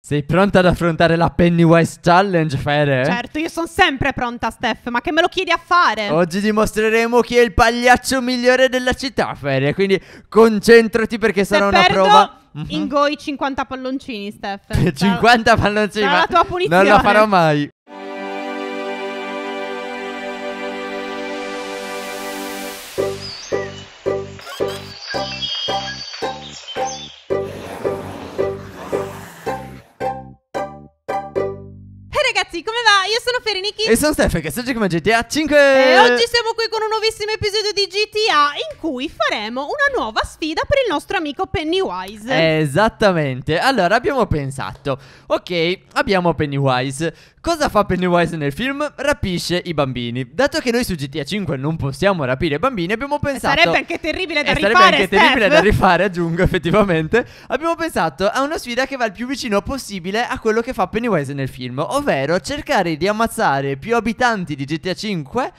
Sei pronta ad affrontare la Pennywise Challenge, Fede? Certo, io sono sempre pronta, Steph, ma che me lo chiedi a fare? Oggi dimostreremo chi è il pagliaccio migliore della città, Fede, quindi concentrati perché Se sarà una perdo... prova... Mm -hmm. Ingoi 50 palloncini, Steph. 50 palloncini? Sarà la tua punizione. Non la farò mai. Ferinichi E sono Steph che sto giocando GTA 5 E oggi siamo qui con un nuovissimo episodio di GTA In cui faremo una nuova sfida per il nostro amico Pennywise Esattamente Allora abbiamo pensato Ok abbiamo Pennywise Cosa fa Pennywise nel film? Rapisce i bambini. Dato che noi su GTA 5 non possiamo rapire bambini, abbiamo pensato. Sarebbe anche terribile da eh, rifare. Sarebbe anche Steph. terribile da rifare, aggiungo effettivamente. Abbiamo pensato a una sfida che va il più vicino possibile a quello che fa Pennywise nel film, ovvero cercare di ammazzare più abitanti di GTA 5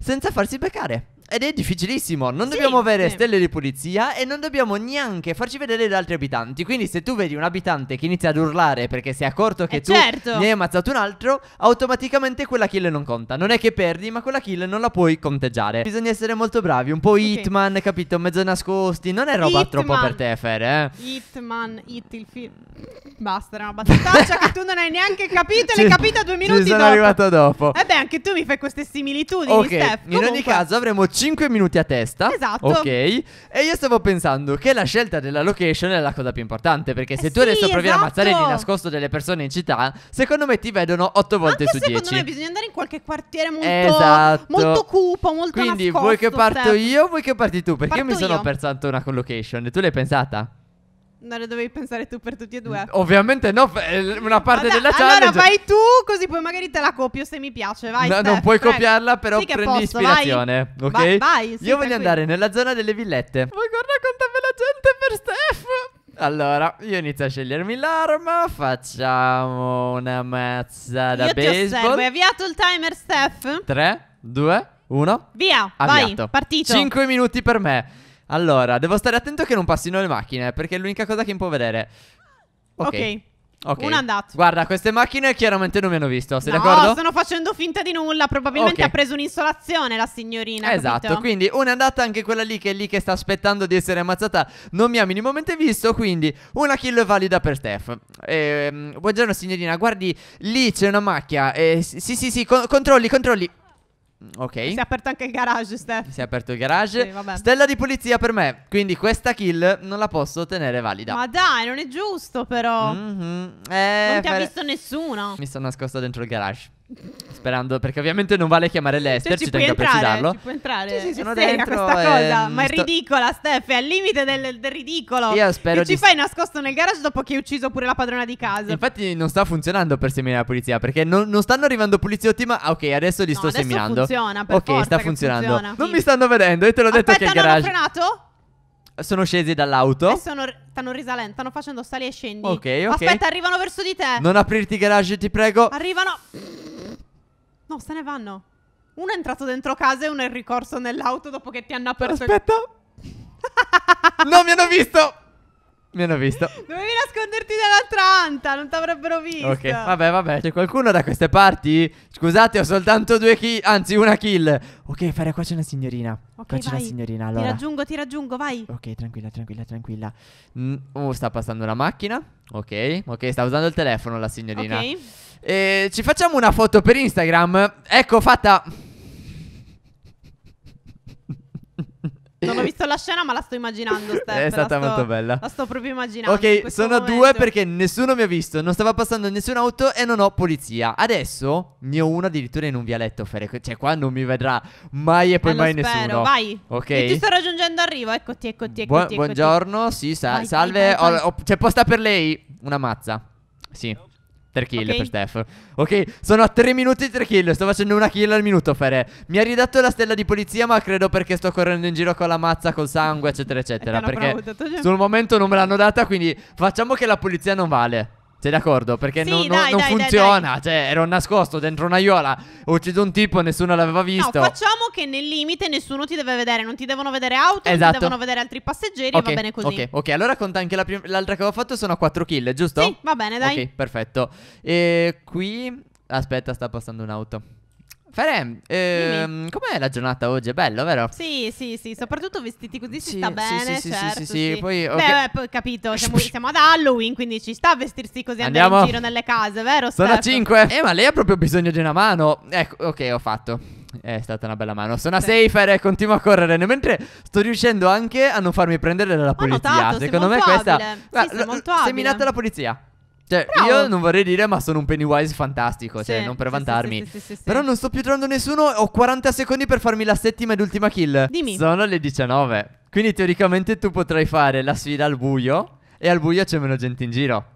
senza farsi beccare. Ed è difficilissimo, non sì, dobbiamo avere sì. stelle di pulizia e non dobbiamo neanche farci vedere da altri abitanti. Quindi se tu vedi un abitante che inizia ad urlare perché si è accorto che eh tu certo. ne hai ammazzato un altro, automaticamente quella kill non conta. Non è che perdi, ma quella kill non la puoi conteggiare. Bisogna essere molto bravi, un po' okay. Hitman, capito? Mezzo nascosti, non è roba Hitman. troppo per te, Fer, eh. Hitman, Hit il film. Basta, era una battutaccia che tu non hai neanche capito, l'hai capita due minuti ci sono dopo. sono arrivato dopo. E eh beh, anche tu mi fai queste similitudini, Ok, Steph. in ogni caso avremo 5 minuti a testa. Esatto. Ok. E io stavo pensando che la scelta della location è la cosa più importante. Perché se eh tu sì, adesso provi esatto. a ammazzare di nascosto delle persone in città, secondo me ti vedono 8 volte Anche su 10. Secondo me bisogna andare in qualche quartiere molto, esatto. molto cupo, molto Quindi nascosto, vuoi che parto te. Certo. io o vuoi che parti tu? Perché parto io mi sono io. tanto una location E tu l'hai pensata? Non lo dovevi pensare tu per tutti e due. Mm, ovviamente no, eh, una parte Vabbè, della challenge. Allora vai tu, così poi magari te la copio se mi piace. Vai. No, Steph, non puoi prego. copiarla, però sì prendi posso, ispirazione. Vai. Ok? Vai, vai sì, Io voglio andare nella zona delle villette. Voi guarda quanta bella gente per Steph. Allora, io inizio a scegliermi l'arma. Facciamo una mazza da io baseball. Ti osservo. Hai avviato il timer, Steph? 3, 2, 1. Via, avviato. vai, partito. 5 minuti per me. Allora, devo stare attento che non passino le macchine, perché è l'unica cosa che mi può vedere. Ok. okay. Una andata. Guarda, queste macchine chiaramente non mi hanno visto, sei no, d'accordo? No, stanno facendo finta di nulla, probabilmente okay. ha preso un'insolazione la signorina, Esatto, capito? quindi una andata anche quella lì che è lì che sta aspettando di essere ammazzata non mi ha minimamente visto, quindi una kill valida per Steph. Ehm, buongiorno signorina, guardi, lì c'è una macchia, eh, sì sì sì, con controlli, controlli. Mm, ok. Si è aperto anche il garage, Steph. Si è aperto il garage. Sì, Stella di pulizia per me. Quindi questa kill non la posso tenere valida. Ma dai, non è giusto, però. Mm -hmm. eh, non ti ha visto nessuno. Mi sono nascosto dentro il garage. Sperando, perché ovviamente non vale chiamare Lester, cioè, ci, ci tengo a precisarlo. Ci puoi entrare, sì, sì, sono dentro, questa eh, cosa, ehm, ma è ridicola, Steph, è al limite del, del ridicolo. Io spero che di... ci fai nascosto nel garage dopo che hai ucciso pure la padrona di casa. Infatti non sta funzionando per seminare la polizia, perché non, non stanno arrivando poliziotti, ma ah, ok, adesso li no, sto adesso seminando. funziona, per Ok, sta funzionando. Funziona. Non sì. mi stanno vedendo, e te l'ho detto Aspetta, che il garage... Aspetta, frenato? sono scesi dall'auto. E sono, stanno risalendo, stanno facendo sali e scendi. Ok, ok. Aspetta, arrivano verso di te. Non aprirti i garage, ti prego. Arrivano. No, se ne vanno. Uno è entrato dentro casa e uno è ricorso nell'auto dopo che ti hanno aperto Aspetta. il... Aspetta! no, mi hanno visto! Mi hanno visto. Dovevi nasconderti dall'altra anta, non ti avrebbero visto. Ok, vabbè, vabbè. C'è qualcuno da queste parti? Scusate, ho soltanto due kill, anzi una kill. Ok, fare qua c'è una signorina. Ok, qua c'è una signorina, allora. Ti raggiungo, ti raggiungo, vai. Ok, tranquilla, tranquilla, tranquilla. Mm, oh, sta passando una macchina. Ok, ok, sta usando il telefono la signorina. Ok. Eh, ci facciamo una foto per Instagram. Ecco, fatta. Non ho visto la scena, ma la sto immaginando. Steph. È stata sto, molto bella. La sto proprio immaginando. Ok, sono momento. due perché nessuno mi ha visto. Non stava passando nessun auto e non ho polizia. Adesso ne ho uno addirittura in un vialetto. Fere. Cioè, qua non mi vedrà mai e poi eh, mai spero. nessuno. Vai. Ok. E ti sto raggiungendo arrivo. Eccoti, eccoti, eccoti. Buon, buongiorno. Sì, sa vai, salve. Vai, vai, ho, ho, c'è posta per lei. Una mazza. Sì. 3 kill okay. per Steph. Ok, sono a 3 minuti e 3 kill. Sto facendo una kill al minuto, Fere. Mi ha ridato la stella di polizia, ma credo perché sto correndo in giro con la mazza, col sangue, eccetera, eccetera. Perché sul momento non me l'hanno data, quindi facciamo che la polizia non vale. Sei d'accordo? Perché sì, non, dai, non dai, funziona. Dai, cioè, ero nascosto dentro una iola, ho ucciso un tipo, nessuno l'aveva visto. No, facciamo che nel limite nessuno ti deve vedere. Non ti devono vedere auto, esatto. non ti esatto. devono vedere altri passeggeri. Okay, va bene così. Ok, ok, allora conta anche la prim- l'altra che ho fatto. Sono a 4 kill, giusto? Sì, va bene, dai. Ok, perfetto. E qui. Aspetta, sta passando un'auto. Fere, ehm, com'è la giornata oggi? È bello, vero? Sì, sì, sì, soprattutto vestiti così sì, si sta bene, sì, sì, certo, sì, sì, sì. Poi, okay. Beh, poi capito, siamo, siamo, ad Halloween, quindi ci sta a vestirsi così Andiamo. andare in giro nelle case, vero? Sono a 5. Eh, ma lei ha proprio bisogno di una mano. Ecco, ok, ho fatto. È stata una bella mano. Sono a sì. safer e continuo a correre. Mentre sto riuscendo anche a non farmi prendere dalla polizia. Notato, Secondo me abile. questa. Sì, ah, molto l- seminata la polizia. Cioè, Bravo. io non vorrei dire, ma sono un Pennywise fantastico. Cioè, sì, cioè, non per sì, vantarmi. Sì, Però non sto più trovando nessuno. Ho 40 secondi per farmi la settima ed ultima kill. Dimmi. Sono le 19. Quindi teoricamente tu potrai fare la sfida al buio. E al buio c'è meno gente in giro.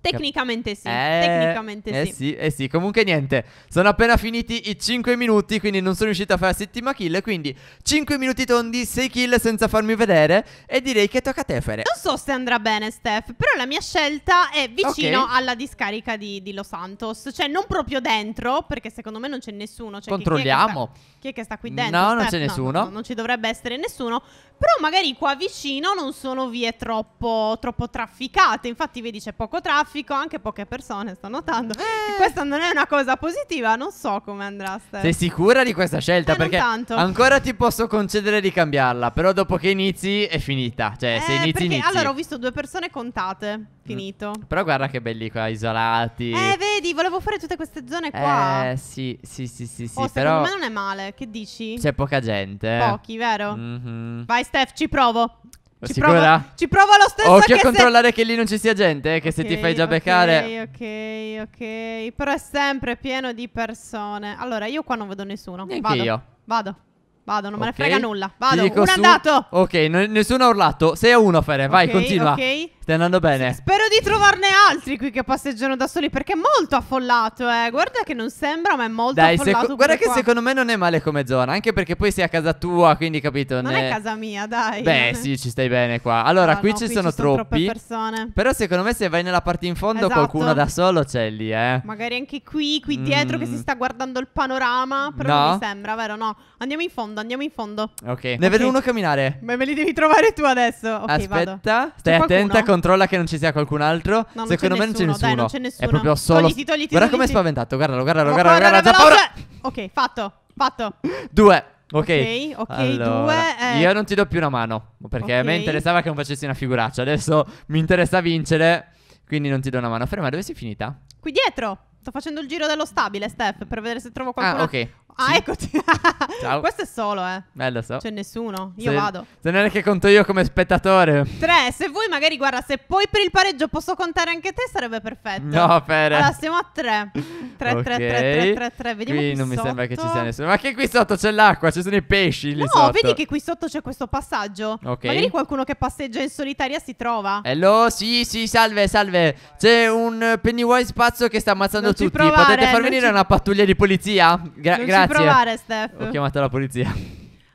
Tecnicamente sì, eh, tecnicamente eh sì. sì. Eh sì, comunque niente, sono appena finiti i 5 minuti, quindi non sono riuscito a fare la settima kill, quindi 5 minuti tondi, 6 kill senza farmi vedere e direi che tocca a te fare. Non so se andrà bene Steph, però la mia scelta è vicino okay. alla discarica di, di, Los Santos, cioè non proprio dentro, perché secondo me non c'è nessuno. Cioè Controlliamo. Chi è, sta, chi, è che sta, qui dentro? No, Steph? non c'è nessuno. No, no, non ci dovrebbe essere nessuno, però magari qua vicino non sono vie troppo, troppo trafficate, infatti vedi c'è poco traffico, anche poche persone sto notando. Eh. Questa non è una cosa positiva, non so come andrà. Steph. Sei sicura di questa scelta? Eh, perché ancora ti posso concedere di cambiarla, però dopo che inizi è finita. Cioè, eh, se inizi, perché, inizi. Allora ho visto due persone contate finito. Mm. Però guarda che belli qua, isolati. Eh, vedi, volevo fare tutte queste zone qua. Eh, sì, sì, sì, sì, sì. Oh, però... secondo me non è male, che dici? C'è poca gente. Eh. Pochi, vero? Mm-hmm. Vai Steph, ci provo. Ci Sicura? provo, ci provo lo stesso Occhio a controllare se... che lì non ci sia gente eh, Che okay, se ti fai già beccare Ok, ok, ok Però è sempre pieno di persone Allora, io qua non vedo nessuno Neanche Vado, io. vado Vado, non okay. me ne frega nulla. Vado, uno è andato. Ok, nessuno ha urlato. 6 a 1, Fere. Vai, okay, continua. Ok, Stai andando bene. Spero di trovarne altri qui che passeggiano da soli perché è molto affollato, eh. Guarda che non sembra, ma è molto Dai, affollato. Guarda che qua. secondo me non è male come zona, anche perché poi sei a casa tua, quindi capito. Non ne... è casa mia, dai. Beh, sì, ci stai bene qua. Allora, no, qui no, ci qui sono ci troppi. persone. Però secondo me se vai nella parte in fondo esatto. qualcuno da solo c'è lì, eh. Magari anche qui, qui dietro che si mm. sta guardando il panorama, però no. non mi sembra, vero? No. Andiamo in fondo, andiamo in fondo. Ok. Ne okay. vedo uno camminare. Ma me li devi trovare tu adesso. Ok, Aspetta, vado. stai attenta con controlla che non ci sia qualcun altro. No, Secondo me nessuno. non c'è nessuno. Dai, non c'è nessuno. È proprio solo. Togliti, togliti, guarda com'è spaventato. Guardalo, guardalo, guardalo. guardalo, guardalo, guardalo, guardalo ok, fatto. Fatto. Due. Ok, ok, allora, due. Eh. Io non ti do più una mano. Perché okay. a me interessava che non facessi una figuraccia. Adesso mi interessa vincere. Quindi non ti do una mano. Ferma, dove sei finita? Qui dietro. Sto facendo il giro dello stabile, Steph, per vedere se trovo qualcuno. Ah, ok. Ah, sì. eccoti. Ciao. Questo è solo, eh. Eh, lo so. C'è nessuno. Io se, vado. Se non è che conto io come spettatore. Tre, se vuoi, magari, guarda, se poi per il pareggio posso contare anche te, sarebbe perfetto. No, per. Allora, siamo a tre. Tre, okay. tre, tre, tre, tre, tre. Vediamo qui, qui non sotto. mi sembra che ci sia nessuno. Ma che qui sotto c'è l'acqua, ci sono i pesci lì no, sotto. No, vedi che qui sotto c'è questo passaggio. Ok. Magari qualcuno che passeggia in solitaria si trova. Hello, sì, sì, salve, salve. C'è un Pennywise pazzo che sta ammazzando tutti. Provare, Potete far venire ci... una pattuglia di polizia? Gra- non grazie. provare, Steph. Ho chiamato la polizia. Allora,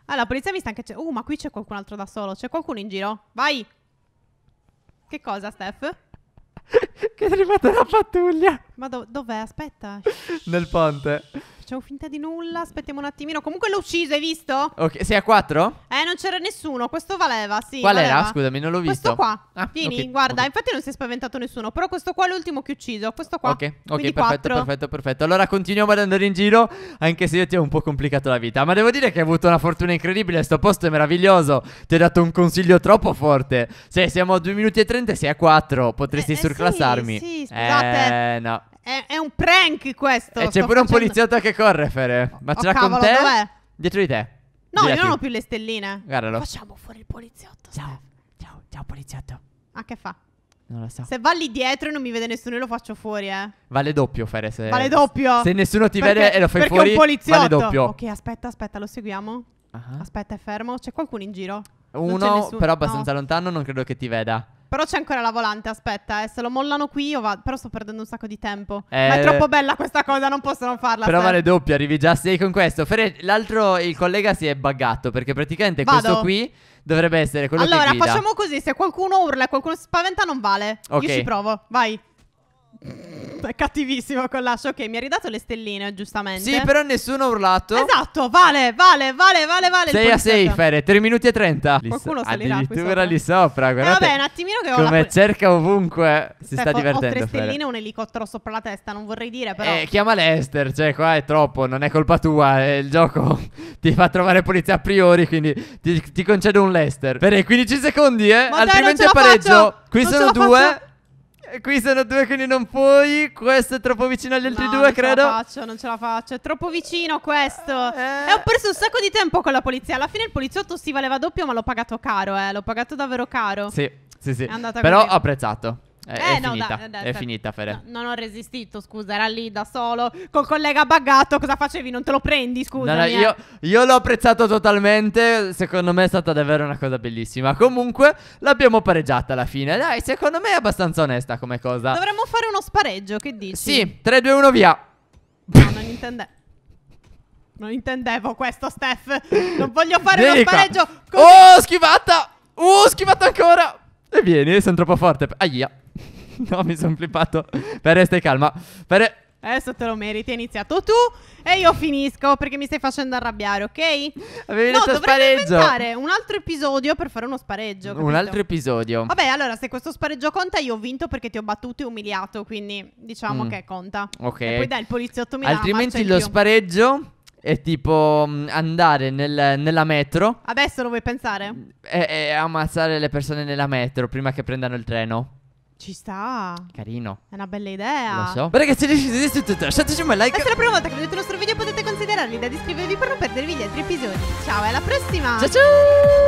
ah, la polizia mi sta anche. Uh, ma qui c'è qualcun altro da solo. C'è qualcuno in giro? Vai. Che cosa, Steph? che è arrivata la pattuglia. Ma do- dov'è? Aspetta. Nel ponte. Facciamo finta di nulla, aspettiamo un attimino. Comunque l'ho ucciso, hai visto? Ok, sei a 4? Eh, non c'era nessuno, questo valeva, sì. Qual valeva. era? Scusami, non l'ho visto. Questo qua. Ah, Vieni, okay, guarda, okay. infatti non si è spaventato nessuno, però questo qua è l'ultimo che ho ucciso, questo qua. Ok, ok, perfetto, 4. perfetto, perfetto. Allora continuiamo ad andare in giro, anche se io ti ho un po' complicato la vita, ma devo dire che hai avuto una fortuna incredibile, sto posto è meraviglioso. Ti ho dato un consiglio troppo forte. Se siamo a 2 minuti e 30 sei a 4, potresti eh, eh surclassarmi. Sì ammazzarmi. Sì, scusate. Eh, no. È, è un prank questo. E eh, c'è pure facendo... un poliziotto che corre, Fere. Ma oh, ce l'ha con te? Dov'è? Dietro di te. No, Girati. io non ho più le stelline. Guardalo. Facciamo fuori il poliziotto. Ciao, ciao, ciao poliziotto. Ah, che fa? Non lo so. Se va lì dietro e non mi vede nessuno, io lo faccio fuori, eh. Vale doppio, Fere. Se... Vale doppio. Se nessuno ti perché, vede e lo fai fuori, un poliziotto. vale doppio. Ok, aspetta, aspetta, lo seguiamo. Uh ah. -huh. Aspetta, è fermo. C'è qualcuno in giro? Uno, però abbastanza no. lontano, non credo che ti veda. Però c'è ancora la volante, aspetta, eh. Se lo mollano qui io vado. Però sto perdendo un sacco di tempo. Eh, Ma è eh, troppo bella questa cosa, non possono non farla. Però vale doppio, arrivi già a 6 con questo. Fere, l'altro, il collega si è buggato perché praticamente vado. questo qui dovrebbe essere quello allora, che Allora, facciamo così, se qualcuno urla e qualcuno si spaventa non vale. Okay. Io ci provo, vai. è cattivissimo con l'ascio. Ok, mi ha ridato le stelline, giustamente. Sì, però nessuno ha urlato. Esatto, vale, vale, vale, vale, vale. 6 a 6, Fere, 3 minuti e 30. Qualcuno so, salirà Addirittura lì eh. sopra, eh, guardate. Eh, vabbè, un attimino che ho Come la... cerca ovunque, si Steph, cioè, sta divertendo. Ho tre stelline e un elicottero sopra la testa, non vorrei dire, però. Eh, chiama Lester, cioè qua è troppo, non è colpa tua, eh, il gioco ti fa trovare polizia a priori, quindi ti, ti concedo un Lester. Fere, 15 secondi, eh, Ma altrimenti dai, è pareggio. Faccio. Qui non sono due. Faccio. Qui sono due, quindi non puoi. Questo è troppo vicino agli altri no, due, non credo. Non ce la faccio, non ce la faccio. È troppo vicino questo. Eh. E ho perso un sacco di tempo con la polizia. Alla fine il poliziotto si valeva doppio, ma l'ho pagato caro, eh. L'ho pagato davvero caro. Sì, sì, sì. Però così. ho apprezzato. È, eh, è no, finita, dai, dai, è finita Fede. No, non ho resistito, scusa, era lì da solo col collega buggato, cosa facevi? Non te lo prendi, scusa. No, io, io l'ho apprezzato totalmente, secondo me è stata davvero una cosa bellissima. Comunque l'abbiamo pareggiata alla fine, dai, secondo me è abbastanza onesta come cosa. Dovremmo fare uno spareggio, che dici? Sì, 3, 2, 1, via. No, non intendevo. Non intendevo questo, Steph. Non voglio fare Vieni uno spareggio. Oh, così. Oh, schivata! Oh, schivata ancora! E vieni, sono troppo forte. Aia. No, mi sono flippato. Pere, stai calma. Pere... Adesso te lo meriti, hai iniziato tu e io finisco perché mi stai facendo arrabbiare, ok? Avevi no, detto spareggio. inventare un altro episodio per fare uno spareggio. Capito? Un altro episodio. Vabbè, allora se questo spareggio conta, io ho vinto perché ti ho battuto e umiliato, quindi diciamo mm. che conta. Ok. E poi dai il poliziotto mi Altrimenti lo spareggio è tipo mm, andare nel- nella metro Adesso lo vuoi pensare? e-, e ammazzare le persone nella metro prima che prendano il treno. Ci sta. Carino, È una bella idea. lo so. Beh, Ragazzi, decidete tutto, lasciateci un bel like. Questa è la prima volta che vedete il nostro video, potete considerare l'idea di iscrivervi per non perdervi gli altri episodi. Ciao, alla prossima! Ciao ciao!